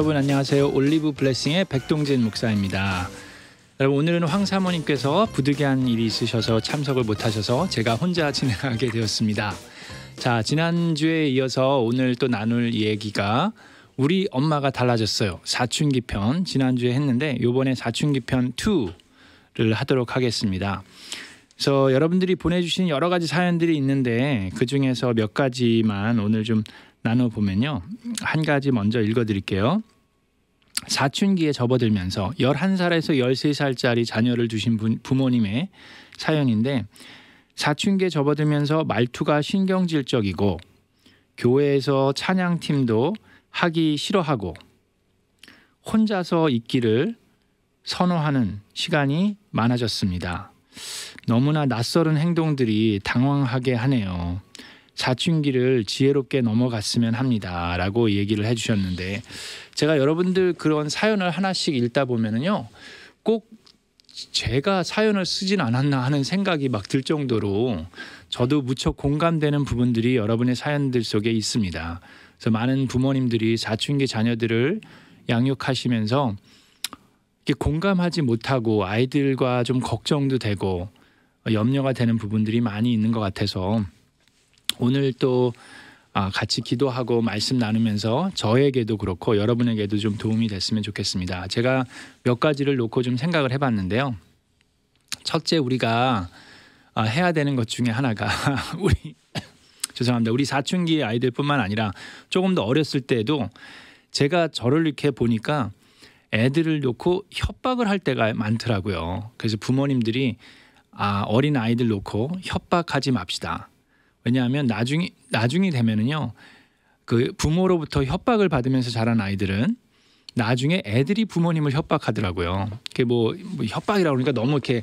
여러분 안녕하세요. 올리브 블레싱의 백동진 목사입니다. 여러분 오늘은 황 사모님께서 부득이한 일이 있으셔서 참석을 못하셔서 제가 혼자 진행하게 되었습니다. 자 지난주에 이어서 오늘 또 나눌 얘기가 우리 엄마가 달라졌어요. 사춘기 편 지난주에 했는데 요번에 사춘기 편 2를 하도록 하겠습니다. 그래서 여러분들이 보내주신 여러 가지 사연들이 있는데 그 중에서 몇 가지만 오늘 좀 나눠 보면요. 한 가지 먼저 읽어 드릴게요. 사춘기에 접어들면서 11살에서 13살짜리 자녀를 두신 부, 부모님의 사연인데 사춘기에 접어들면서 말투가 신경질적이고 교회에서 찬양팀도 하기 싫어하고 혼자서 있기를 선호하는 시간이 많아졌습니다. 너무나 낯설은 행동들이 당황하게 하네요. 사춘기를 지혜롭게 넘어갔으면 합니다라고 얘기를 해주셨는데 제가 여러분들 그런 사연을 하나씩 읽다 보면은요 꼭 제가 사연을 쓰진 않았나 하는 생각이 막 들 정도로 저도 무척 공감되는 부분들이 여러분의 사연들 속에 있습니다. 그래서 많은 부모님들이 사춘기 자녀들을 양육하시면서 이렇게 공감하지 못하고 아이들과 좀 걱정도 되고 염려가 되는 부분들이 많이 있는 것 같아서 오늘 또 아, 같이 기도하고 말씀 나누면서 저에게도 그렇고 여러분에게도 좀 도움이 됐으면 좋겠습니다. 제가 몇 가지를 놓고 좀 생각을 해봤는데요. 첫째 우리가 아, 해야 되는 것 중에 하나가 우리 죄송합니다. 우리 사춘기 아이들뿐만 아니라 조금 더 어렸을 때에도 제가 저를 이렇게 보니까 애들을 놓고 협박을 할 때가 많더라고요. 그래서 부모님들이 아, 어린 아이들 놓고 협박하지 맙시다. 왜냐하면 나중에 나중이 되면은요 그 부모로부터 협박을 받으면서 자란 아이들은 나중에 애들이 부모님을 협박하더라고요. 그게 뭐, 뭐 협박이라고 그러니까 너무 이렇게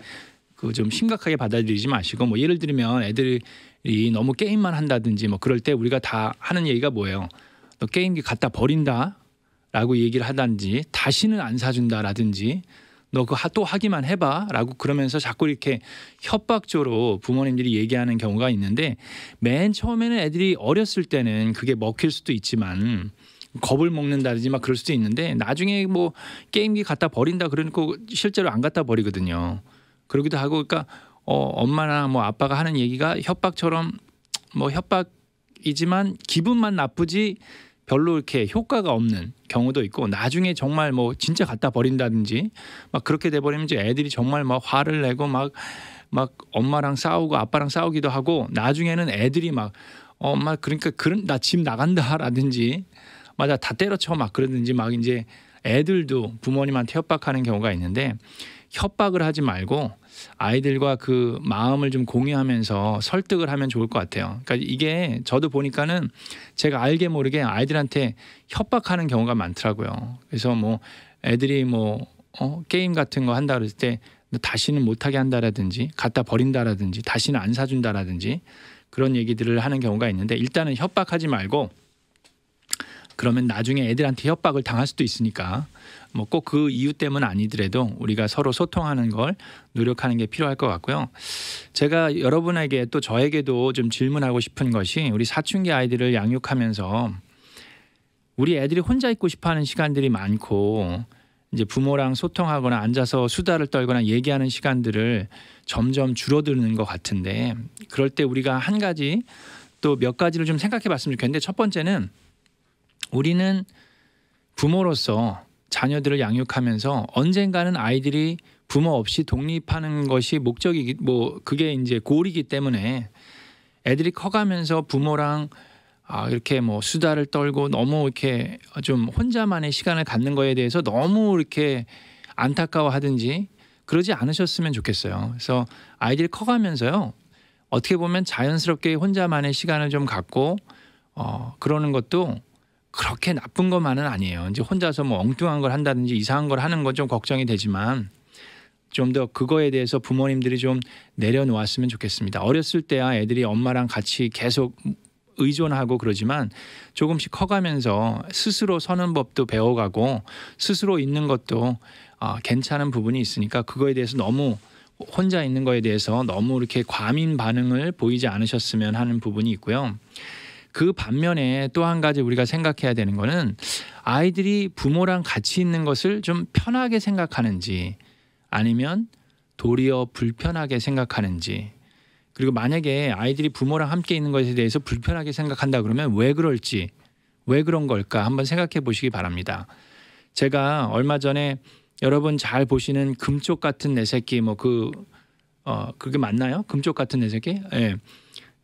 그 좀 심각하게 받아들이지 마시고 뭐 예를 들면 애들이 너무 게임만 한다든지 뭐 그럴 때 우리가 다 하는 얘기가 뭐예요? 너 게임기 갖다 버린다라고 얘기를 하든지 다시는 안 사준다라든지 너 그거 또 하기만 해봐 라고 그러면서 자꾸 이렇게 협박조로 부모님들이 얘기하는 경우가 있는데 맨 처음에는 애들이 어렸을 때는 그게 먹힐 수도 있지만 겁을 먹는다든지 막 그럴 수도 있는데 나중에 뭐 게임기 갖다 버린다 그러니까 실제로 안 갖다 버리거든요. 그러기도 하고 그러니까 어, 엄마나 뭐 아빠가 하는 얘기가 협박처럼 뭐 협박이지만 기분만 나쁘지 별로 이렇게 효과가 없는 경우도 있고 나중에 정말 뭐 진짜 갖다 버린다든지 막 그렇게 돼버리면 이제 애들이 정말 막 화를 내고 막막 막 엄마랑 싸우고 아빠랑 싸우기도 하고 나중에는 애들이 막 어, 엄마 그러니까 그런 나 집 나간다라든지 맞아 다 때려쳐 막 그러든지 막 이제 애들도 부모님한테 협박하는 경우가 있는데 협박을 하지 말고 아이들과 그 마음을 좀 공유하면서 설득을 하면 좋을 것 같아요. 그러니까 이게 저도 보니까는 제가 알게 모르게 아이들한테 협박하는 경우가 많더라고요. 그래서 뭐 애들이 뭐 어, 게임 같은 거 한다 그랬을 때 다시는 못하게 한다라든지 갖다 버린다라든지 다시는 안 사준다라든지 그런 얘기들을 하는 경우가 있는데 일단은 협박하지 말고 그러면 나중에 애들한테 협박을 당할 수도 있으니까 뭐 꼭 그 이유 때문 아니더라도 우리가 서로 소통하는 걸 노력하는 게 필요할 것 같고요. 제가 여러분에게 또 저에게도 좀 질문하고 싶은 것이 우리 사춘기 아이들을 양육하면서 우리 애들이 혼자 있고 싶어하는 시간들이 많고 이제 부모랑 소통하거나 앉아서 수다를 떨거나 얘기하는 시간들을 점점 줄어드는 것 같은데 그럴 때 우리가 한 가지 또 몇 가지를 좀 생각해 봤으면 좋겠는데 첫 번째는 우리는 부모로서 자녀들을 양육하면서 언젠가는 아이들이 부모 없이 독립하는 것이 목적이뭐 그게 이제 골이기 때문에 애들이 커가면서 부모랑 아 이렇게 뭐 수다를 떨고 너무 이렇게 좀 혼자만의 시간을 갖는 거에 대해서 너무 이렇게 안타까워하든지 그러지 않으셨으면 좋겠어요. 그래서 아이들이 커가면서요 어떻게 보면 자연스럽게 혼자만의 시간을 좀 갖고 어 그러는 것도 그렇게 나쁜 것만은 아니에요. 이제 혼자서 뭐 엉뚱한 걸 한다든지 이상한 걸 하는 건 좀 걱정이 되지만 좀 더 그거에 대해서 부모님들이 좀 내려놓았으면 좋겠습니다. 어렸을 때야 애들이 엄마랑 같이 계속 의존하고 그러지만 조금씩 커가면서 스스로 서는 법도 배워가고 스스로 있는 것도 아, 괜찮은 부분이 있으니까 그거에 대해서 너무 혼자 있는 거에 대해서 너무 이렇게 과민 반응을 보이지 않으셨으면 하는 부분이 있고요. 그 반면에 또 한 가지 우리가 생각해야 되는 거는 아이들이 부모랑 같이 있는 것을 좀 편하게 생각하는지 아니면 도리어 불편하게 생각하는지 그리고 만약에 아이들이 부모랑 함께 있는 것에 대해서 불편하게 생각한다 그러면 왜 그럴지 왜 그런 걸까 한번 생각해 보시기 바랍니다. 제가 얼마 전에 여러분 잘 보시는 금쪽 같은 내 새끼 뭐 그 어 그게 맞나요? 금쪽 같은 내 새끼? 예.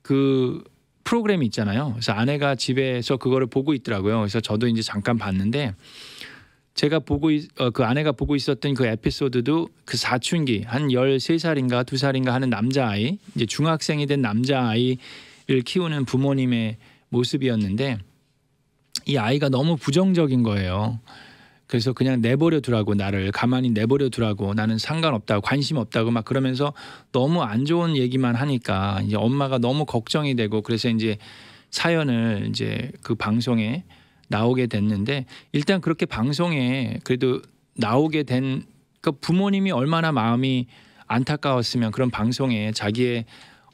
그 프로그램이 있잖아요. 그래서 아내가 집에서 그거를 보고 있더라고요. 그래서 저도 이제 잠깐 봤는데 제가 보고 있, 어, 그 아내가 보고 있었던 그 에피소드도 그 사춘기 한 열세 살인가 두살인가 하는 남자아이 이제 중학생이 된 남자아이를 키우는 부모님의 모습이었는데 이 아이가 너무 부정적인 거예요. 그래서 그냥 내버려 두라고 나를 가만히 내버려 두라고 나는 상관없다고 관심 없다고 막 그러면서 너무 안 좋은 얘기만 하니까 이제 엄마가 너무 걱정이 되고 그래서 이제 사연을 이제 그 방송에 나오게 됐는데 일단 그렇게 방송에 그래도 나오게 된 그러니까 부모님이 얼마나 마음이 안타까웠으면 그런 방송에 자기의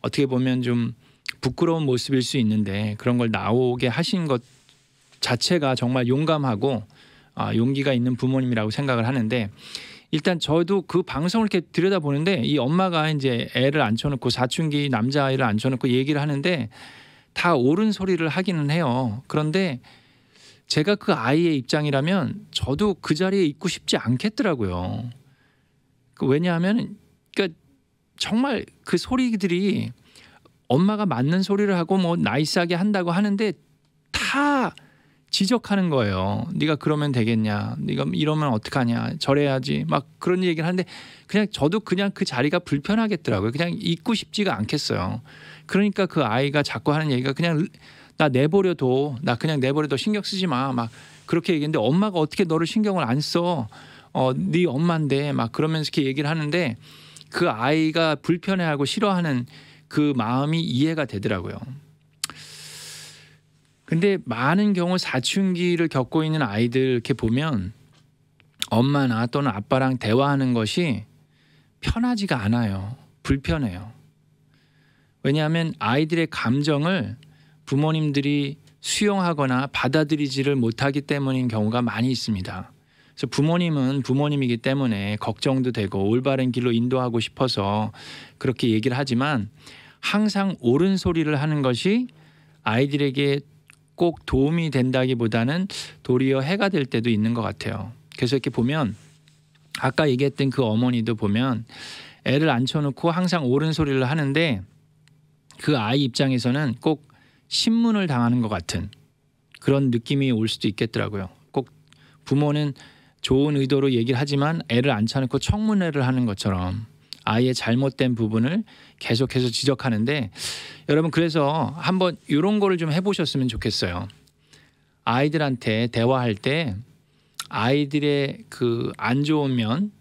어떻게 보면 좀 부끄러운 모습일 수 있는데 그런 걸 나오게 하신 것 자체가 정말 용감하고 아, 용기가 있는 부모님이라고 생각을 하는데 일단 저도 그 방송을 이렇게 들여다보는데 이 엄마가 이제 애를 앉혀놓고 사춘기 남자아이를 앉혀놓고 얘기를 하는데 다 옳은 소리를 하기는 해요. 그런데 제가 그 아이의 입장이라면 저도 그 자리에 있고 싶지 않겠더라고요. 그 왜냐하면 그러니까 정말 그 소리들이 엄마가 맞는 소리를 하고 뭐 나이스하게 한다고 하는데 다 지적하는 거예요. 네가 그러면 되겠냐? 네가 이러면 어떡하냐? 저래야지. 막 그런 얘기를 하는데 그냥 저도 그냥 그 자리가 불편하겠더라고요. 그냥 있고 싶지가 않겠어요. 그러니까 그 아이가 자꾸 하는 얘기가 그냥 나 내버려둬. 나 그냥 내버려둬. 신경 쓰지 마. 막 그렇게 얘기했는데 엄마가 어떻게 너를 신경을 안 써? 어, 네 엄마인데 막 그러면서 이렇게 얘기를 하는데 그 아이가 불편해하고 싫어하는 그 마음이 이해가 되더라고요. 근데 많은 경우 사춘기를 겪고 있는 아이들 이렇게 보면 엄마나 또는 아빠랑 대화하는 것이 편하지가 않아요. 불편해요. 왜냐하면 아이들의 감정을 부모님들이 수용하거나 받아들이지를 못하기 때문인 경우가 많이 있습니다. 그래서 부모님은 부모님이기 때문에 걱정도 되고 올바른 길로 인도하고 싶어서 그렇게 얘기를 하지만 항상 옳은 소리를 하는 것이 아이들에게 꼭 도움이 된다기보다는 도리어 해가 될 때도 있는 것 같아요. 그래서 이렇게 보면 아까 얘기했던 그 어머니도 보면 애를 앉혀놓고 항상 옳은 소리를 하는데 그 아이 입장에서는 꼭 신문을 당하는 것 같은 그런 느낌이 올 수도 있겠더라고요. 꼭 부모는 좋은 의도로 얘기를 하지만 애를 앉혀놓고 청문회를 하는 것처럼 아이의 잘못된 부분을 계속해서 지적하는데 여러분 그래서 한번 이런 거를 좀 해보셨으면 좋겠어요. 아이들한테 대화할 때 아이들의 그 안 좋은 면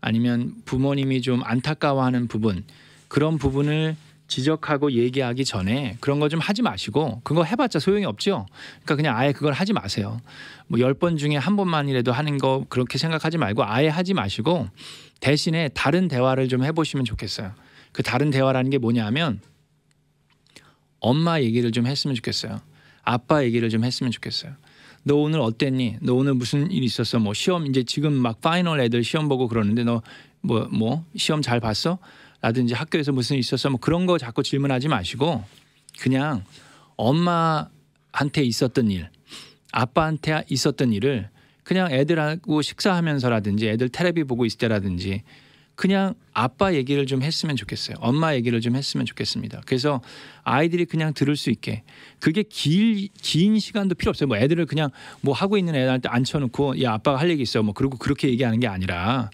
아니면 부모님이 좀 안타까워하는 부분 그런 부분을 지적하고 얘기하기 전에 그런 거 좀 하지 마시고 그거 해봤자 소용이 없죠. 그러니까 그냥 아예 그걸 하지 마세요. 뭐열번 중에 한 번만이라도 하는 거 그렇게 생각하지 말고 아예 하지 마시고 대신에 다른 대화를 좀 해보시면 좋겠어요. 그 다른 대화라는 게 뭐냐면 엄마 얘기를 좀 했으면 좋겠어요. 아빠 얘기를 좀 했으면 좋겠어요. 너 오늘 어땠니? 너 오늘 무슨 일이 있었어? 뭐 시험 이제 지금 막 파이널 애들 시험 보고 그러는데 너 뭐뭐 뭐 시험 잘 봤어? 라든지 학교에서 무슨 일 있었어? 뭐 그런 거 자꾸 질문하지 마시고 그냥 엄마한테 있었던 일, 아빠한테 있었던 일을 그냥 애들하고 식사하면서라든지 애들 테레비 보고 있을 때라든지 그냥 아빠 얘기를 좀 했으면 좋겠어요. 엄마 얘기를 좀 했으면 좋겠습니다. 그래서 아이들이 그냥 들을 수 있게 그게 길, 긴 시간도 필요 없어요. 뭐 애들을 그냥 뭐 하고 있는 애한테 들 앉혀놓고 야 아빠가 할 얘기 있어 뭐 그리고 그렇게 얘기하는 게 아니라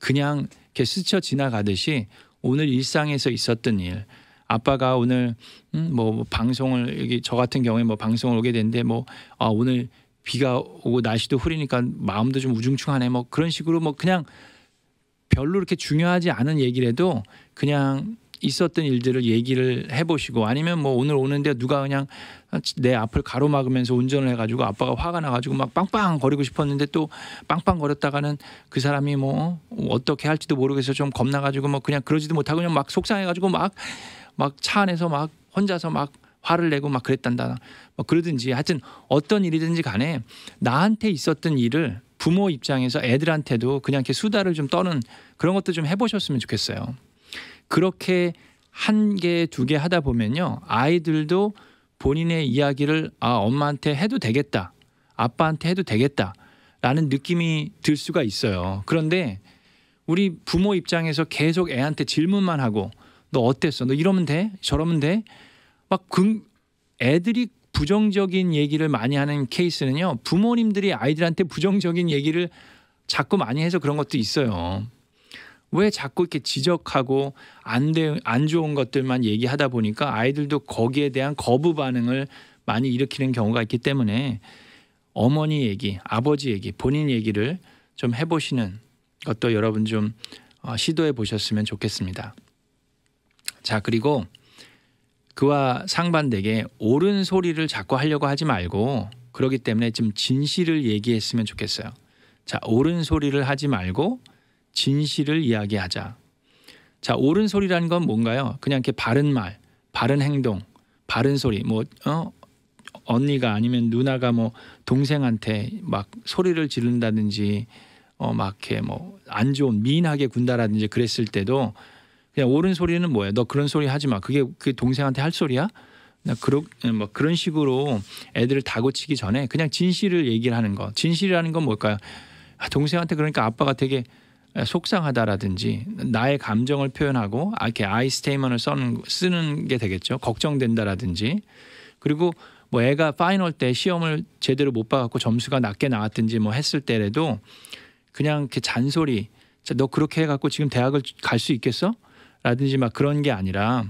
그냥 이렇게 스쳐 지나가듯이 오늘 일상에서 있었던 일 아빠가 오늘 음, 뭐, 뭐 방송을 여기 저 같은 경우에 뭐 방송을 오게 됐는데뭐 아, 오늘 비가 오고 날씨도 흐리니까 마음도 좀 우중충하네 뭐 그런 식으로 뭐 그냥 별로 이렇게 중요하지 않은 얘기해도 그냥 있었던 일들을 얘기를 해보시고 아니면 뭐 오늘 오는데 누가 그냥 내 앞을 가로막으면서 운전을 해가지고 아빠가 화가 나가지고 막 빵빵 거리고 싶었는데 또 빵빵 거렸다가는 그 사람이 뭐 어떻게 할지도 모르겠어 좀 겁나가지고 뭐 그냥 그러지도 못하고 그냥 막 속상해가지고 막 막 차 안에서 막 혼자서 막 화를 내고 막 그랬단다. 뭐 그러든지 하여튼 어떤 일이든지 간에 나한테 있었던 일을 부모 입장에서 애들한테도 그냥 이렇게 수다를 좀 떠는 그런 것도 좀 해보셨으면 좋겠어요. 그렇게 한 개, 두 개 하다 보면요. 아이들도 본인의 이야기를 아, 엄마한테 해도 되겠다. 아빠한테 해도 되겠다. 라는 느낌이 들 수가 있어요. 그런데 우리 부모 입장에서 계속 애한테 질문만 하고 너 어땠어? 너 이러면 돼? 저러면 돼? 막 긍, 애들이 부정적인 얘기를 많이 하는 케이스는요. 부모님들이 아이들한테 부정적인 얘기를 자꾸 많이 해서 그런 것도 있어요. 왜 자꾸 이렇게 지적하고 안, 안 좋은 것들만 얘기하다 보니까 아이들도 거기에 대한 거부 반응을 많이 일으키는 경우가 있기 때문에 어머니 얘기, 아버지 얘기, 본인 얘기를 좀 해보시는 것도 여러분 좀 어, 시도해 보셨으면 좋겠습니다. 자, 그리고 그와 상반되게 옳은 소리를 자꾸 하려고 하지 말고 그러기 때문에 지 진실을 얘기했으면 좋겠어요. 자, 옳은 소리를 하지 말고 진실을 이야기하자. 자, 옳은 소리라는 건 뭔가요? 그냥 이렇게 바른 말, 바른 행동, 바른 소리. 뭐 어? 언니가 아니면 누나가 뭐 동생한테 막 소리를 지른다든지 어막 이렇게 뭐안 좋은 미인하게 군다라든지 그랬을 때도 그냥 옳은 소리는 뭐야? 너 그런 소리 하지 마. 그게 그 동생한테 할 소리야? 그런 예, 뭐 그런 식으로 애들을 다고치기 전에 그냥 진실을 얘기를 하는 거. 진실이라는 건 뭘까요? 아, 동생한테 그러니까 아빠가 되게 예, 속상하다라든지 나의 감정을 표현하고 아, 이렇게 아이 스테이먼을 쓰는, 쓰는 게 되겠죠. 걱정된다라든지 그리고 뭐 애가 파이널 때 시험을 제대로 못 봐갖고 점수가 낮게 나왔든지 뭐 했을 때라도 그냥 이렇게 잔소리 너 그렇게 해갖고 지금 대학을 갈 수 있겠어? 라든지 막 그런 게 아니라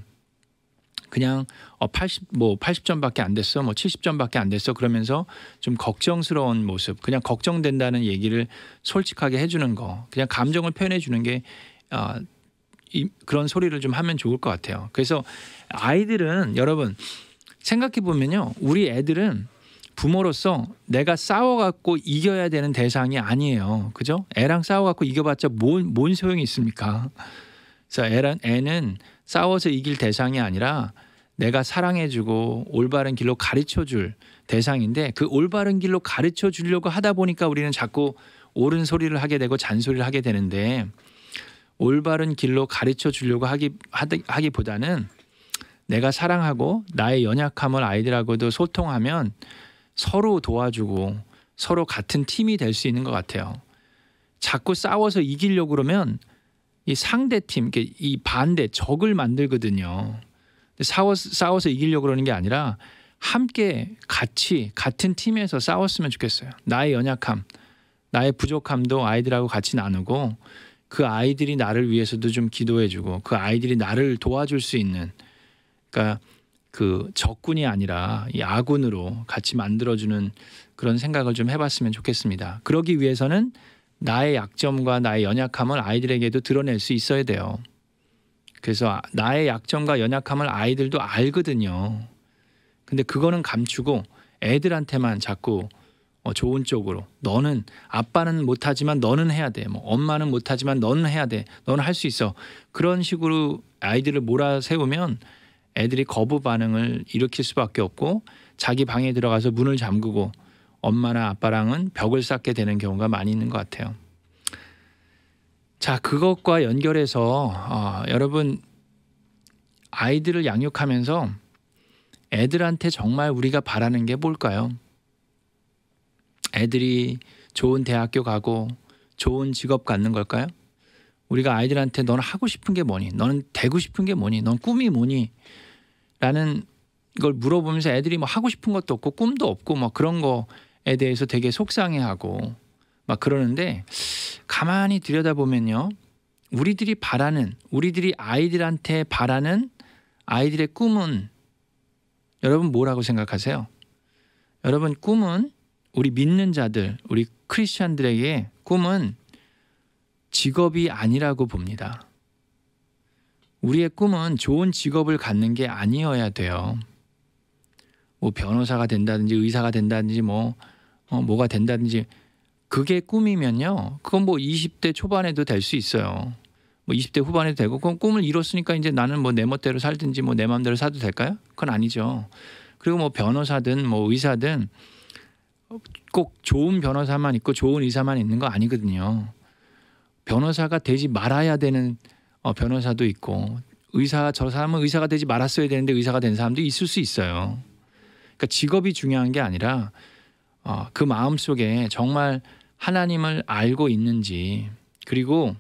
그냥 어 80, 뭐 80점밖에 안 됐어, 뭐 70점밖에 안 됐어 그러면서 좀 걱정스러운 모습, 그냥 걱정된다는 얘기를 솔직하게 해주는 거, 그냥 감정을 표현해 주는 게 어, 이, 그런 소리를 좀 하면 좋을 것 같아요. 그래서 아이들은 여러분 생각해 보면요, 우리 애들은 부모로서 내가 싸워갖고 이겨야 되는 대상이 아니에요. 그죠? 애랑 싸워갖고 이겨봤자 뭔, 뭔 소용이 있습니까? 그래서 애란, 애는 싸워서 이길 대상이 아니라 내가 사랑해주고 올바른 길로 가르쳐줄 대상인데 그 올바른 길로 가르쳐 주려고 하다 보니까 우리는 자꾸 옳은 소리를 하게 되고 잔소리를 하게 되는데 올바른 길로 가르쳐 주려고 하기 하기보다는 내가 사랑하고 나의 연약함을 아이들하고도 소통하면 서로 도와주고 서로 같은 팀이 될 수 있는 것 같아요. 자꾸 싸워서 이기려고 그러면 이 상대팀, 이 반대 적을 만들거든요. 싸워 싸워서 이기려고 그러는 게 아니라 함께 같이 같은 팀에서 싸웠으면 좋겠어요. 나의 연약함, 나의 부족함도 아이들하고 같이 나누고 그 아이들이 나를 위해서도 좀 기도해주고 그 아이들이 나를 도와줄 수 있는 그러니까 그 적군이 아니라 이 아군으로 같이 만들어주는 그런 생각을 좀 해봤으면 좋겠습니다. 그러기 위해서는 나의 약점과 나의 연약함을 아이들에게도 드러낼 수 있어야 돼요. 그래서 아, 나의 약점과 연약함을 아이들도 알거든요. 근데 그거는 감추고 애들한테만 자꾸 어, 좋은 쪽으로 너는 아빠는 못하지만 너는 해야 돼. 뭐 엄마는 못하지만 너는 해야 돼. 너는 할 수 있어. 그런 식으로 아이들을 몰아세우면 애들이 거부 반응을 일으킬 수밖에 없고 자기 방에 들어가서 문을 잠그고 엄마나 아빠랑은 벽을 쌓게 되는 경우가 많이 있는 것 같아요. 자, 그것과 연결해서 어, 여러분 아이들을 양육하면서 애들한테 정말 우리가 바라는 게 뭘까요? 애들이 좋은 대학교 가고 좋은 직업 갖는 걸까요? 우리가 아이들한테 너는 하고 싶은 게 뭐니? 너는 되고 싶은 게 뭐니? 넌 꿈이 뭐니? 라는 걸 물어보면서 애들이 뭐 하고 싶은 것도 없고 꿈도 없고 뭐 그런 거에 대해서 되게 속상해하고 막 그러는데 가만히 들여다보면요. 우리들이 바라는 우리들이 아이들한테 바라는 아이들의 꿈은 여러분 뭐라고 생각하세요? 여러분 꿈은 우리 믿는 자들, 우리 크리스천들에게 꿈은 직업이 아니라고 봅니다. 우리의 꿈은 좋은 직업을 갖는 게 아니어야 돼요. 뭐 변호사가 된다든지 의사가 된다든지 뭐 어, 뭐가 된다든지 그게 꿈이면요. 그건 뭐 20대 초반에도 될 수 있어요. 뭐 20대 후반에도 되고 그건 꿈을 이뤘으니까 이제 나는 뭐내 멋대로 살든지 뭐내 마음대로 사도 될까요? 그건 아니죠. 그리고 뭐 변호사든 뭐 의사든 꼭 좋은 변호사만 있고 좋은 의사만 있는 거 아니거든요. 변호사가 되지 말아야 되는 어, 변호사도 있고 의사 저 사람은 의사가 되지 말았어야 되는데 의사가 된 사람도 있을 수 있어요. 그러니까 직업이 중요한 게 아니라 어, 그 마음 속에 정말 하나님을 알고 있는지 그리고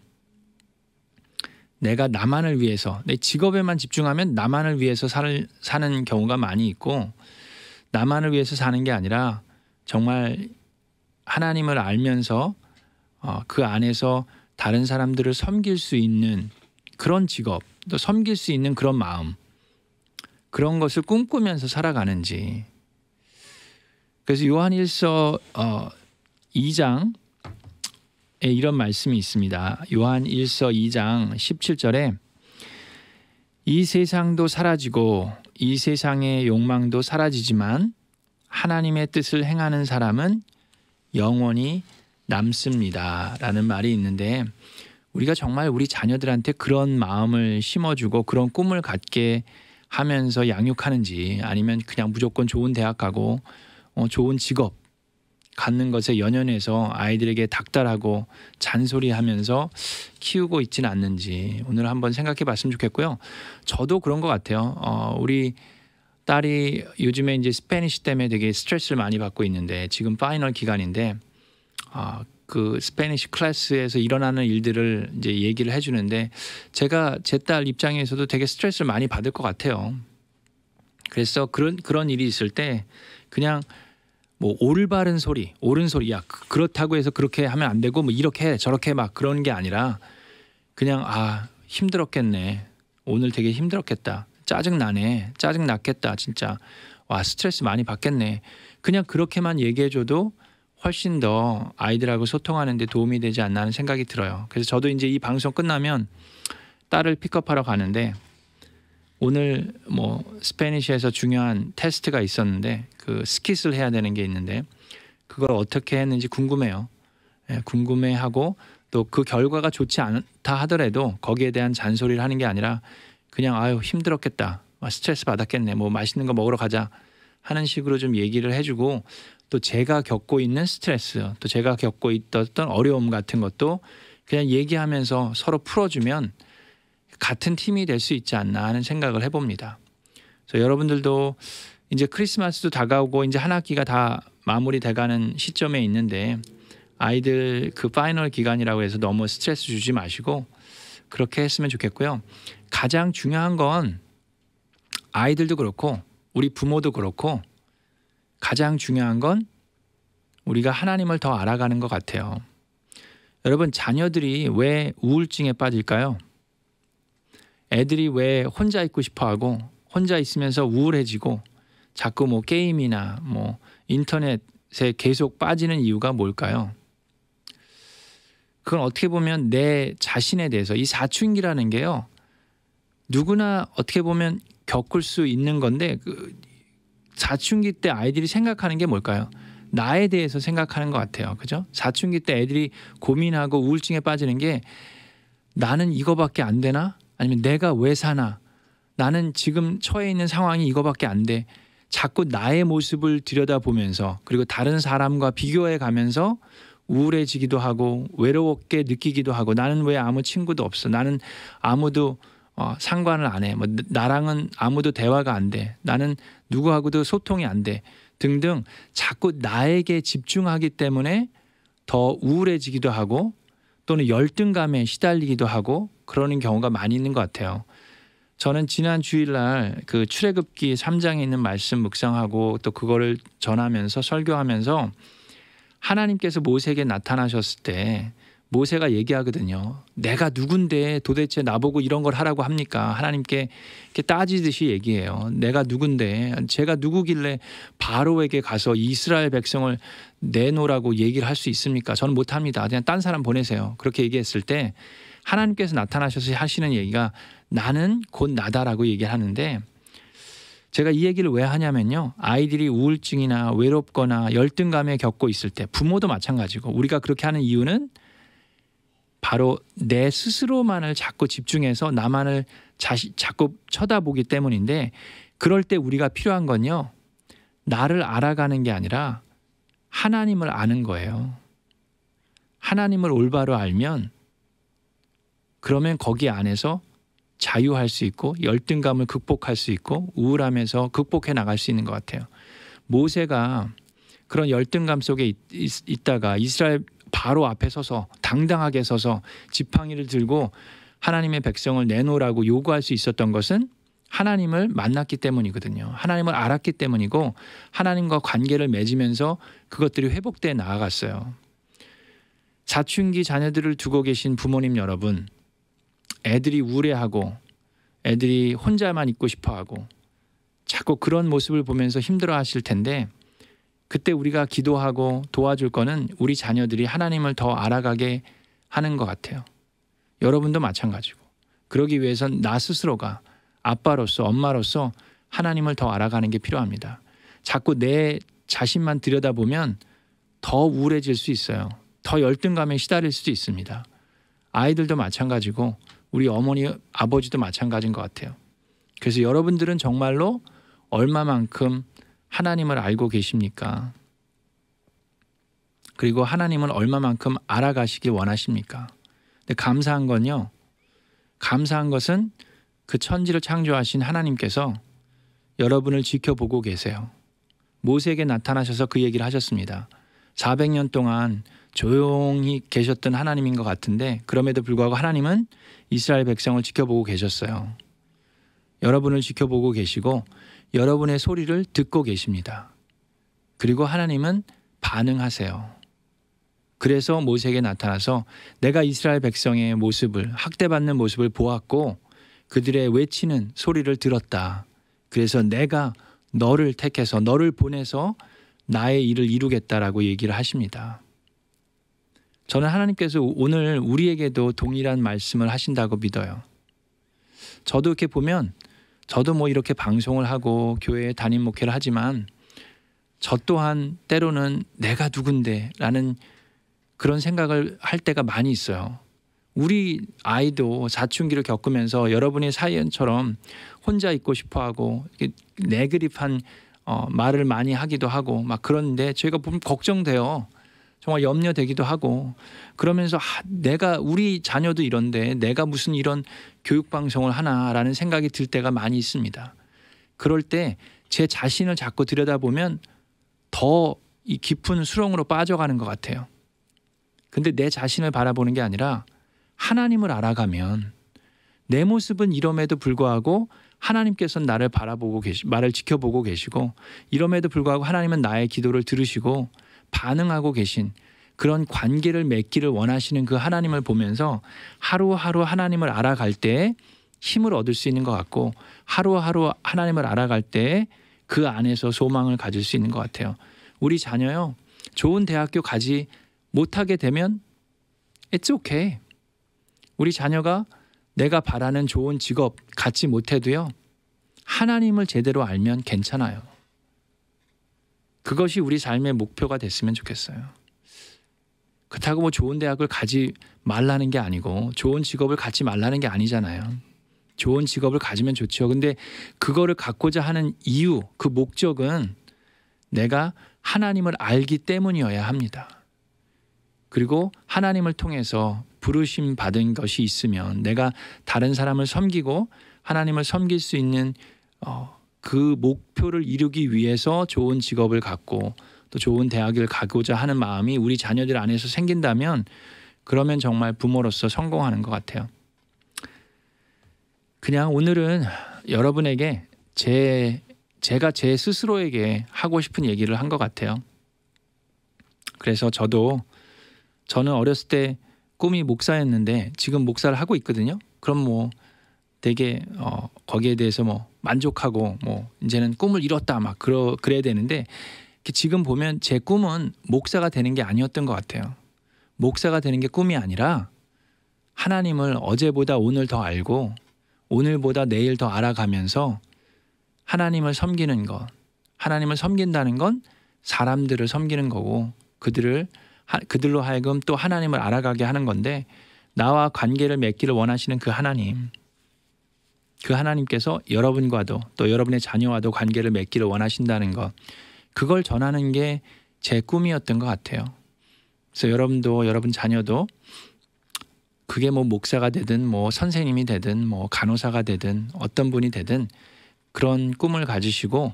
내가 나만을 위해서 내 직업에만 집중하면 나만을 위해서 살, 사는 경우가 많이 있고 나만을 위해서 사는 게 아니라 정말 하나님을 알면서 어, 그 안에서 다른 사람들을 섬길 수 있는 그런 직업 또 섬길 수 있는 그런 마음 그런 것을 꿈꾸면서 살아가는지 그래서 요한일서 어, 2장에 이런 말씀이 있습니다. 요한일서 2장 17절에 이 세상도 사라지고 이 세상의 욕망도 사라지지만 하나님의 뜻을 행하는 사람은 영원히 남습니다. 라는 말이 있는데 우리가 정말 우리 자녀들한테 그런 마음을 심어주고 그런 꿈을 갖게 하면서 양육하는지 아니면 그냥 무조건 좋은 대학 가고 어, 좋은 직업 갖는 것에 연연해서 아이들에게 닥달하고 잔소리하면서 키우고 있지는 않는지 오늘 한번 생각해 봤으면 좋겠고요. 저도 그런 것 같아요. 어, 우리 딸이 요즘에 이제 스페니쉬 때문에 되게 스트레스를 많이 받고 있는데 지금 파이널 기간인데 어, 그 스페니쉬 클래스에서 일어나는 일들을 이제 얘기를 해주는데 제가 제 딸 입장에서도 되게 스트레스를 많이 받을 것 같아요. 그래서 그런 그런 일이 있을 때 그냥 뭐 올바른 소리, 옳은 소리, 야 그, 그렇다고 해서 그렇게 하면 안 되고 뭐 이렇게 저렇게 막 그런 게 아니라 그냥 아 힘들었겠네, 오늘 되게 힘들었겠다, 짜증 나네, 짜증 났겠다, 진짜 와 스트레스 많이 받겠네, 그냥 그렇게만 얘기해줘도 훨씬 더 아이들하고 소통하는데 도움이 되지 않나 하는 생각이 들어요. 그래서 저도 이제 이 방송 끝나면 딸을 픽업하러 가는데 오늘 뭐 스페니쉬에서 중요한 테스트가 있었는데 그 스킷을 해야 되는 게 있는데 그걸 어떻게 했는지 궁금해요. 예, 궁금해하고 또 그 결과가 좋지 않다 하더라도 거기에 대한 잔소리를 하는 게 아니라 그냥 아유 힘들었겠다. 아, 스트레스 받았겠네. 뭐 맛있는 거 먹으러 가자 하는 식으로 좀 얘기를 해주고 또 제가 겪고 있는 스트레스 또 제가 겪고 있던 어려움 같은 것도 그냥 얘기하면서 서로 풀어주면 같은 팀이 될 수 있지 않나 하는 생각을 해봅니다. 그래서 여러분들도 이제 크리스마스도 다가오고 이제 한 학기가 다 마무리돼가는 시점에 있는데 아이들 그 파이널 기간이라고 해서 너무 스트레스 주지 마시고 그렇게 했으면 좋겠고요. 가장 중요한 건 아이들도 그렇고 우리 부모도 그렇고 가장 중요한 건 우리가 하나님을 더 알아가는 것 같아요. 여러분 자녀들이 왜 우울증에 빠질까요? 애들이 왜 혼자 있고 싶어하고 혼자 있으면서 우울해지고 자꾸 뭐 게임이나 뭐 인터넷에 계속 빠지는 이유가 뭘까요? 그건 어떻게 보면 내 자신에 대해서 이 사춘기라는 게요 누구나 어떻게 보면 겪을 수 있는 건데 그 사춘기 때 아이들이 생각하는 게 뭘까요? 나에 대해서 생각하는 것 같아요. 그죠? 사춘기 때 애들이 고민하고 우울증에 빠지는 게 나는 이거밖에 안 되나? 아니면 내가 왜 사나 나는 지금 처해 있는 상황이 이거밖에 안 돼. 자꾸 나의 모습을 들여다보면서 그리고 다른 사람과 비교해 가면서 우울해지기도 하고 외로웠게 느끼기도 하고 나는 왜 아무 친구도 없어 나는 아무도 어, 상관을 안해 뭐 나랑은 아무도 대화가 안돼 나는 누구하고도 소통이 안 돼 등등 자꾸 나에게 집중하기 때문에 더 우울해지기도 하고 또는 열등감에 시달리기도 하고 그러는 경우가 많이 있는 것 같아요. 저는 지난 주일날 그 출애굽기 3장에 있는 말씀 묵상하고 또 그거를 전하면서 설교하면서 하나님께서 모세에게 나타나셨을 때 모세가 얘기하거든요. 내가 누군데 도대체 나보고 이런 걸 하라고 합니까? 하나님께 이렇게 따지듯이 얘기해요. 내가 누군데 제가 누구길래 바로에게 가서 이스라엘 백성을 내놓으라고 얘기를 할 수 있습니까? 저는 못합니다. 그냥 딴 사람 보내세요. 그렇게 얘기했을 때 하나님께서 나타나셔서 하시는 얘기가 나는 곧 나다라고 얘기하는데 제가 이 얘기를 왜 하냐면요. 아이들이 우울증이나 외롭거나 열등감에 겪고 있을 때 부모도 마찬가지고 우리가 그렇게 하는 이유는 바로 내 스스로만을 자꾸 집중해서 나만을 자시, 자꾸 쳐다보기 때문인데 그럴 때 우리가 필요한 건요. 나를 알아가는 게 아니라 하나님을 아는 거예요. 하나님을 올바로 알면 그러면 거기 안에서 자유할 수 있고 열등감을 극복할 수 있고 우울함에서 극복해 나갈 수 있는 것 같아요. 모세가 그런 열등감 속에 있, 있, 있다가 이스라엘 바로 앞에 서서 당당하게 서서 지팡이를 들고 하나님의 백성을 내놓으라고 요구할 수 있었던 것은 하나님을 만났기 때문이거든요. 하나님을 알았기 때문이고 하나님과 관계를 맺으면서 그것들이 회복돼 나아갔어요. 사춘기 자녀들을 두고 계신 부모님 여러분, 애들이 우울해하고 애들이 혼자만 있고 싶어하고 자꾸 그런 모습을 보면서 힘들어하실 텐데 그때 우리가 기도하고 도와줄 거는 우리 자녀들이 하나님을 더 알아가게 하는 것 같아요. 여러분도 마찬가지고. 그러기 위해선 나 스스로가 아빠로서 엄마로서 하나님을 더 알아가는 게 필요합니다. 자꾸 내 자신만 들여다보면 더 우울해질 수 있어요. 더 열등감에 시달릴 수도 있습니다. 아이들도 마찬가지고 우리 어머니 아버지도 마찬가지인 것 같아요. 그래서 여러분들은 정말로 얼마만큼 하나님을 알고 계십니까? 그리고 하나님은 얼마만큼 알아가시길 원하십니까? 근데 감사한 건요. 감사한 것은 그 천지를 창조하신 하나님께서 여러분을 지켜보고 계세요. 모세에게 나타나셔서 그 얘기를 하셨습니다. 400년 동안 조용히 계셨던 하나님인 것 같은데 그럼에도 불구하고 하나님은 이스라엘 백성을 지켜보고 계셨어요. 여러분을 지켜보고 계시고 여러분의 소리를 듣고 계십니다. 그리고 하나님은 반응하세요. 그래서 모세에게 나타나서 내가 이스라엘 백성의 모습을 학대받는 모습을 보았고 그들의 외치는 소리를 들었다. 그래서 내가 너를 택해서 너를 보내서 나의 일을 이루겠다라고 얘기를 하십니다. 저는 하나님께서 오늘 우리에게도 동일한 말씀을 하신다고 믿어요. 저도 이렇게 보면 저도 뭐 이렇게 방송을 하고 교회에 담임 목회를 하지만 저 또한 때로는 내가 누군데라는 그런 생각을 할 때가 많이 있어요. 우리 아이도 사춘기를 겪으면서 여러분의 사연처럼 혼자 있고 싶어 하고 내그립한 어, 말을 많이 하기도 하고 막 그런데 저희가 보면 걱정돼요. 정말 염려되기도 하고 그러면서 아, 내가 우리 자녀도 이런데 내가 무슨 이런 교육 방송을 하나라는 생각이 들 때가 많이 있습니다. 그럴 때 제 자신을 자꾸 들여다보면 더 이 깊은 수렁으로 빠져가는 것 같아요. 근데 내 자신을 바라보는 게 아니라 하나님을 알아가면 내 모습은 이럼에도 불구하고 하나님께서는 나를 바라보고 계시, 말을 지켜보고 계시고 이럼에도 불구하고 하나님은 나의 기도를 들으시고 반응하고 계신 그런 관계를 맺기를 원하시는 그 하나님을 보면서 하루하루 하나님을 알아갈 때 힘을 얻을 수 있는 것 같고 하루하루 하나님을 알아갈 때 그 안에서 소망을 가질 수 있는 것 같아요. 우리 자녀요. 좋은 대학교 가지 못하게 되면 it's okay. 우리 자녀가 내가 바라는 좋은 직업 갖지 못해도요. 하나님을 제대로 알면 괜찮아요. 그것이 우리 삶의 목표가 됐으면 좋겠어요. 그렇다고 뭐 좋은 대학을 가지 말라는 게 아니고 좋은 직업을 갖지 말라는 게 아니잖아요. 좋은 직업을 가지면 좋죠. 근데 그거를 갖고자 하는 이유, 그 목적은 내가 하나님을 알기 때문이어야 합니다. 그리고 하나님을 통해서 부르심 받은 것이 있으면 내가 다른 사람을 섬기고 하나님을 섬길 수 있는 어, 그 목표를 이루기 위해서 좋은 직업을 갖고 또 좋은 대학을 가고자 하는 마음이 우리 자녀들 안에서 생긴다면 그러면 정말 부모로서 성공하는 것 같아요. 그냥 오늘은 여러분에게 제 제가 제 스스로에게 하고 싶은 얘기를 한 것 같아요. 그래서 저도 저는 어렸을 때 꿈이 목사였는데 지금 목사를 하고 있거든요. 그럼 뭐 되게 어 거기에 대해서 뭐 만족하고 뭐 이제는 꿈을 이뤘다 막 그러 그래야 되는데 지금 보면 제 꿈은 목사가 되는 게 아니었던 것 같아요. 목사가 되는 게 꿈이 아니라 하나님을 어제보다 오늘 더 알고 오늘보다 내일 더 알아가면서 하나님을 섬기는 것, 하나님을 섬긴다는 건 사람들을 섬기는 거고 그들을 그들로 하여금 또 하나님을 알아가게 하는 건데 나와 관계를 맺기를 원하시는 그 하나님, 그 하나님께서 여러분과도 또 여러분의 자녀와도 관계를 맺기를 원하신다는 것 그걸 전하는 게 제 꿈이었던 것 같아요. 그래서 여러분도 여러분 자녀도 그게 뭐 목사가 되든 뭐 선생님이 되든 뭐 간호사가 되든 어떤 분이 되든 그런 꿈을 가지시고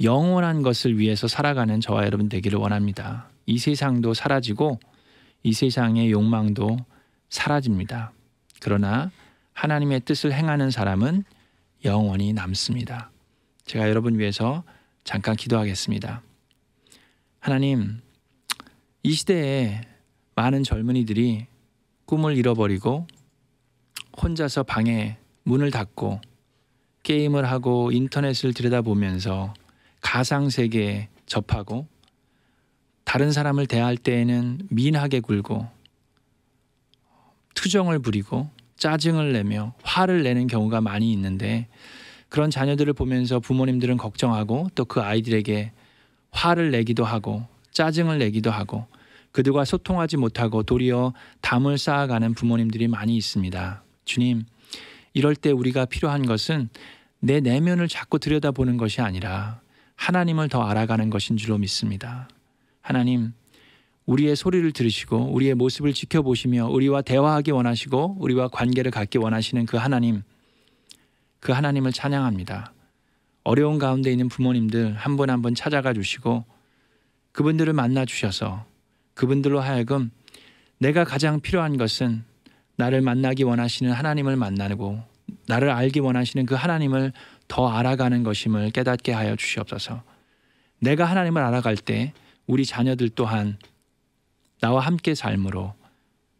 영원한 것을 위해서 살아가는 저와 여러분 되기를 원합니다. 이 세상도 사라지고 이 세상의 욕망도 사라집니다. 그러나 하나님의 뜻을 행하는 사람은 영원히 남습니다. 제가 여러분 위해서 잠깐 기도하겠습니다. 하나님, 이 시대에 많은 젊은이들이 꿈을 잃어버리고 혼자서 방에 문을 닫고 게임을 하고 인터넷을 들여다보면서 가상세계에 접하고 다른 사람을 대할 때에는 민하게 굴고 투정을 부리고 짜증을 내며 화를 내는 경우가 많이 있는데 그런 자녀들을 보면서 부모님들은 걱정하고 또 그 아이들에게 화를 내기도 하고 짜증을 내기도 하고 그들과 소통하지 못하고 도리어 담을 쌓아가는 부모님들이 많이 있습니다. 주님, 이럴 때 우리가 필요한 것은 내 내면을 자꾸 들여다보는 것이 아니라 하나님을 더 알아가는 것인 줄로 믿습니다. 하나님, 우리의 소리를 들으시고 우리의 모습을 지켜보시며 우리와 대화하기 원하시고 우리와 관계를 갖기 원하시는 그 하나님 그 하나님을 찬양합니다. 어려운 가운데 있는 부모님들 한 분 한 분 찾아가 주시고 그분들을 만나 주셔서 그분들로 하여금 내가 가장 필요한 것은 나를 만나기 원하시는 하나님을 만나고 나를 알기 원하시는 그 하나님을 더 알아가는 것임을 깨닫게 하여 주시옵소서. 내가 하나님을 알아갈 때 우리 자녀들 또한 나와 함께 삶으로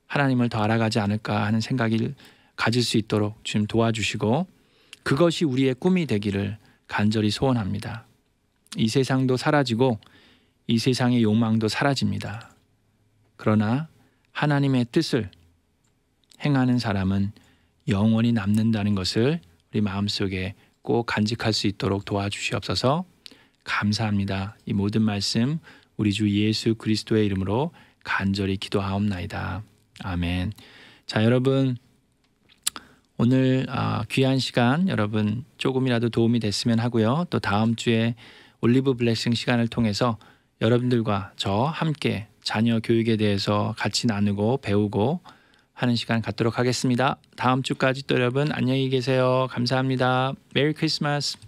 하나님을 더 알아가지 않을까 하는 생각을 가질 수 있도록 주님 도와주시고 그것이 우리의 꿈이 되기를 간절히 소원합니다. 이 세상도 사라지고 이 세상의 욕망도 사라집니다. 그러나 하나님의 뜻을 행하는 사람은 영원히 남는다는 것을 우리 마음속에 꼭 간직할 수 있도록 도와주시옵소서 감사합니다. 이 모든 말씀 우리 주 예수 그리스도의 이름으로 간절히 기도하옵나이다. 아멘. 자, 여러분 오늘 아, 귀한 시간 여러분 조금이라도 도움이 됐으면 하고요. 또 다음 주에 올리브 블레싱 시간을 통해서 여러분들과 저 함께 자녀 교육에 대해서 같이 나누고 배우고 하는 시간 갖도록 하겠습니다. 다음 주까지 또 여러분 안녕히 계세요. 감사합니다. 메리 크리스마스.